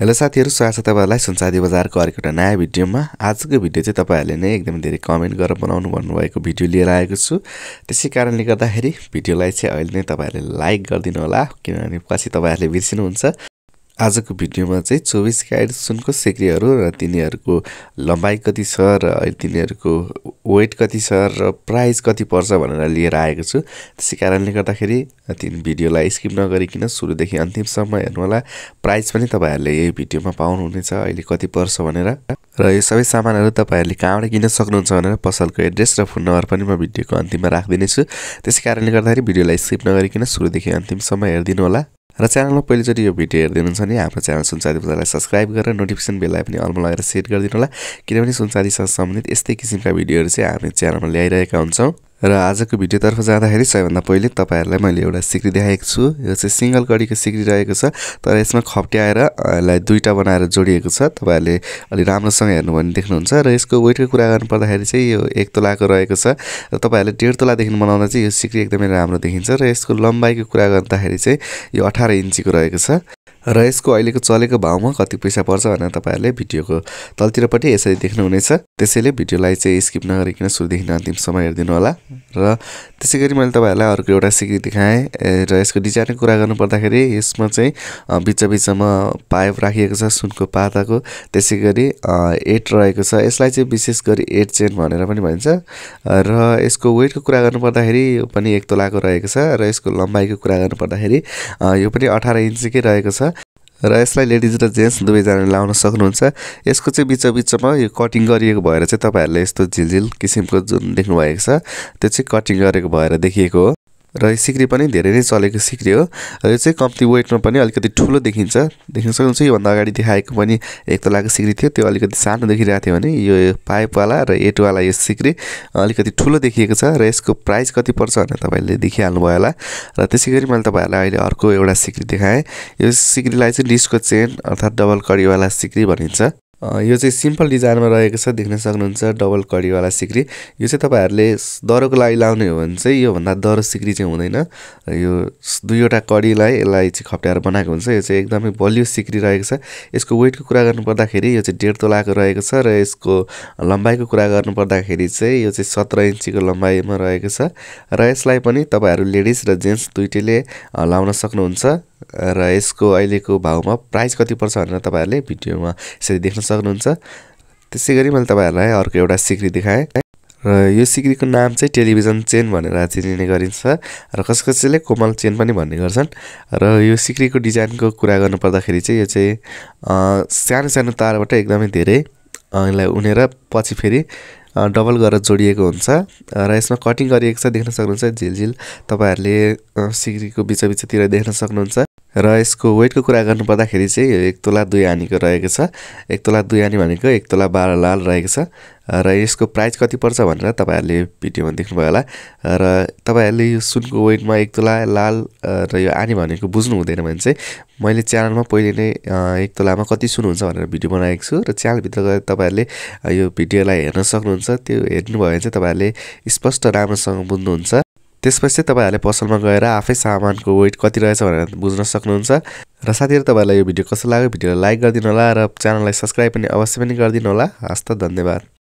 hello साथीहरू स्वागत छ तपाईँहरूलाई संसादी बजारको अर्को एउटा नयाँ भिडियोमा आजको भिडियो चाहिँ तपाईँहरूले नै एकदम धेरै कमेन्ट गरेर बनाउनु भन्नुभएको भिडियो लिएर आएको छु त्यसै कारणले गर्दाखेरि भिडियोलाई चाहिँ अहिले नै तपाईँहरूले लाइक गरिदिनु होला किनभने पछि तपाईँहरूले बिर्सिनुहुन्छ आजको भिडियोमा चाहिँ चौबिस क्यारेट सुनको सेक्रीहरू र तिनीहरूको लम्बाइ कति छ र तिनीहरूको वेट कति छ र प्राइस कति पर्छ भनेर लिएर आएको छु त्यसै कारणले गर्दाखेरि तिन भिडियोलाई स्किप नगरिकन सुरुदेखि अन्तिमसम्म हेर्नुहोला प्राइस पनि तपाईँहरूले यही भिडियोमा पाउनुहुनेछ अहिले कति पर्छ भनेर र यो सबै सामानहरू तपाईँहरूले कहाँबाट किन्न सक्नुहुन्छ भनेर पसलको एड्रेस र फोन नम्बर पनि म भिडियोको अन्तिममा राखिदिनेछु त्यसै कारणले गर्दाखेरि भिडियोलाई स्किप नगरिकन सुरुदेखि अन्तिमसम्म हेरिदिनु होला र च्यानलमा पहिलोचोटि यो भिडियो हेरिदिनुहुन्छ भने हाम्रो च्यानल सुनसादी बजारलाई सब्सक्राइब गरेर नोटिफिकेसन बेललाई पनि अलमा लगाएर सेट गरिदिनु होला किनभने सुनसादीसँग सम्बन्धित यस्तै किसिमका भिडियोहरू चाहिँ हामी च्यानलमा ल्याइरहेका हुन्छौँ र आजको भिडियोतर्फ जाँदाखेरि सबैभन्दा पहिले तपाईँहरूलाई मैले एउटा सिक्री देखाएको छु यो चाहिँ सिङ्गल कडीको सिक्री रहेको छ तर यसमा खप्ट्याएर यसलाई दुईवटा बनाएर जोडिएको छ तपाईँहरूले अलिक राम्रोसँग हेर्नु भने देख्नुहुन्छ र यसको वेटको कुरा गर्नुपर्दाखेरि चाहिँ यो एक तोलाको रहेको छ र तपाईँहरूले डेढ तोलादेखि बनाउँदा चाहिँ यो सिक्री एकदमै राम्रो देखिन्छ र यसको लम्बाइको कुरा गर्दाखेरि चाहिँ यो अठार इन्चीको रहेको छ र यसको अहिलेको चलेको भाउमा कति पैसा पर्छ भनेर तपाईँहरूले भिडियोको तलतिरपट्टि यसरी देख्नुहुनेछ त्यसैले भिडियोलाई चाहिँ स्किप नगरिकन सुरुदेखि अन्तिमसम्म हेरिदिनु होला र त्यसै गरी मैले तपाईँहरूलाई अर्को एउटा सिक्री देखाएँ र यसको डिजाइनको कुरा गर्नुपर्दाखेरि यसमा चाहिँ बिच बिचमा पाइप राखिएको छ सुनको पाताको त्यसै गरी एट रहेको छ यसलाई चाहिँ विशेष गरी एट चेन भनेर पनि भनिन्छ र यसको वेटको कुरा गर्नुपर्दाखेरि यो पनि एक तोलाको रहेको छ र यसको लम्बाइको कुरा गर्नुपर्दाखेरि यो पनि अठार इन्चकै रहेको छ र यसलाई लेडिज र जेन्ट्स दुवैजनाले लाउन सक्नुहुन्छ यसको चाहिँ बिचबिचमा यो कटिङ गरिएको भएर चाहिँ तपाईँहरूले यस्तो झिलझिल किसिमको जुन देख्नुभएको छ त्यो चाहिँ कटिङ गरेको भएर देखिएको हो र यो सिक्री पनि धेरै नै चलेको सिक्री हो र यो चाहिँ कम्ती वेटमा पनि अलिकति ठुलो देखिन्छ देख्न सक्नुहुन्छ योभन्दा अगाडि देखाएको पनि एक तलाको सिक्री थियो त्यो अलिकति सानो देखिरहेको थियो भने यो पाइपवाला र एटवाला यो सिक्री अलिकति ठुलो देखिएको छ र यसको प्राइस कति पर्छ भनेर तपाईँले देखिहाल्नुभयो होला र त्यसै गरी मैले तपाईँहरूलाई अहिले अर्को एउटा सिक्री देखाएँ यो सिक्रीलाई चाहिँ डिस्को चेन अर्थात् डबल कडीवाला सिक्री भनिन्छ यो चाहिँ सिम्पल डिजाइनमा रहेको छ देख्न सक्नुहुन्छ डबल कडीवाला सिक्री यो चाहिँ तपाईँहरूले दरोको लागि लाउने हो भने चाहिँ योभन्दा दरो सिक्री चाहिँ हुँदैन यो दुईवटा कडीलाई यसलाई चाहिँ खप्ट्याएर बनाएको हुन्छ यो चाहिँ एकदमै बलियो सिक्री रहेको छ यसको वेटको कुरा गर्नुपर्दाखेरि यो चाहिँ डेढ तोलाको रहेको छ र यसको लम्बाइको कुरा गर्नुपर्दाखेरि चाहिँ यो चाहिँ सत्र इन्चीको लम्बाइमा रहेको छ र यसलाई पनि तपाईँहरू लेडिज र जेन्ट्स दुइटैले लाउन सक्नुहुन्छ र यसको अहिलेको भाउमा प्राइस कति पर्छ भनेर तपाईँहरूले भिडियोमा यसरी देख्न सक्नुहुन्छ त्यसै गरी मैले तपाईँहरूलाई अर्को एउटा सिक्री देखाएँ र यो सिक्रीको नाम चाहिँ टेलिभिजन चेन भनेर चिनिने गरिन्छ र कसै कसैले कोमल चेन पनि भन्ने गर्छन् र यो सिक्रीको डिजाइनको कुरा गर्नुपर्दाखेरि चाहिँ यो चाहिँ सानो सानो तारबाट एकदमै धेरै यसलाई उनेर पछि फेरि डबल गरेर जोडिएको हुन्छ र यसमा कटिङ गरिएको छ देख्न सक्नुहुन्छ झिलझिल तपाईँहरूले सिक्रीको बिचबिचतिर देख्न सक्नुहुन्छ र यसको वेटको कुरा गर्नुपर्दाखेरि चाहिँ एक तोला दुई आनीको रहेको छ एक तोला दुई आनी भनेको एक तोला बाह्र लाल रहेको छ र यसको प्राइस कति पर्छ भनेर तपाईँहरूले भिडियोमा देख्नुभयो होला र तपाईँहरूले यो सुनको वेटमा एक तोला लाल र यो आनी भनेको बुझ्नु हुँदैन भने चाहिँ मैले च्यानलमा पहिले नै एक तोलामा कति हुन्छ भनेर भिडियो बनाएको छु र च्यानलभित्र गएर तपाईँहरूले यो भिडियोलाई हेर्न सक्नुहुन्छ त्यो हेर्नुभयो भने चाहिँ तपाईँहरूले स्पष्ट राम्रोसँग बुझ्नुहुन्छ त्यसपछि चाहिँ तपाईँहरूले पसलमा गएर आफै सामानको वेट कति रहेछ भनेर बुझ्न सक्नुहुन्छ र साथीहरू तपाईँहरूलाई यो भिडियो कस्तो लाग्यो भिडियोलाई लाइक गरिदिनु होला र च्यानललाई सब्सक्राइब पनि अवश्य पनि गरिदिनु होला हस् त धन्यवाद